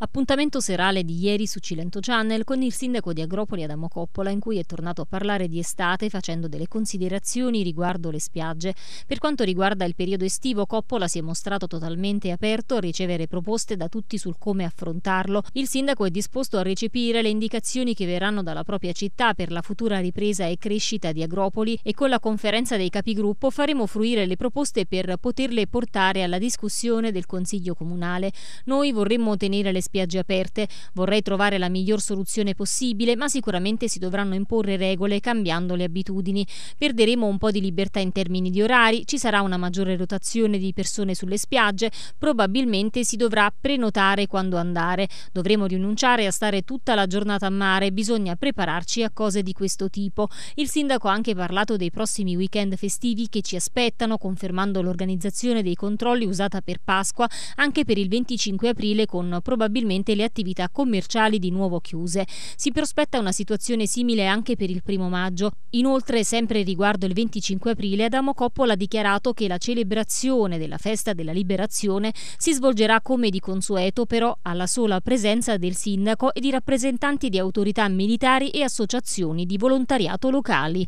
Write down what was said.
Appuntamento serale di ieri su Cilento Channel con il sindaco di Agropoli Adamo Coppola in cui è tornato a parlare di estate facendo delle considerazioni riguardo le spiagge. Per quanto riguarda il periodo estivo Coppola si è mostrato totalmente aperto a ricevere proposte da tutti sul come affrontarlo. Il sindaco è disposto a recepire le indicazioni che verranno dalla propria città per la futura ripresa e crescita di Agropoli e con la conferenza dei capigruppo faremo fruire le proposte per poterle portare alla discussione del Consiglio Comunale. Noi vorremmo tenere le spiagge aperte. Vorrei trovare la miglior soluzione possibile, ma sicuramente si dovranno imporre regole cambiando le abitudini. Perderemo un po' di libertà in termini di orari, ci sarà una maggiore rotazione di persone sulle spiagge, probabilmente si dovrà prenotare quando andare. Dovremo rinunciare a stare tutta la giornata a mare, bisogna prepararci a cose di questo tipo. Il sindaco ha anche parlato dei prossimi weekend festivi che ci aspettano, confermando l'organizzazione dei controlli usata per Pasqua anche per il 25 aprile con probabilmente probabilmente le attività commerciali di nuovo chiuse. Si prospetta una situazione simile anche per il primo maggio. Inoltre, sempre riguardo il 25 aprile, Adamo Coppola ha dichiarato che la celebrazione della festa della liberazione si svolgerà come di consueto, però alla sola presenza del sindaco e di rappresentanti di autorità militari e associazioni di volontariato locali.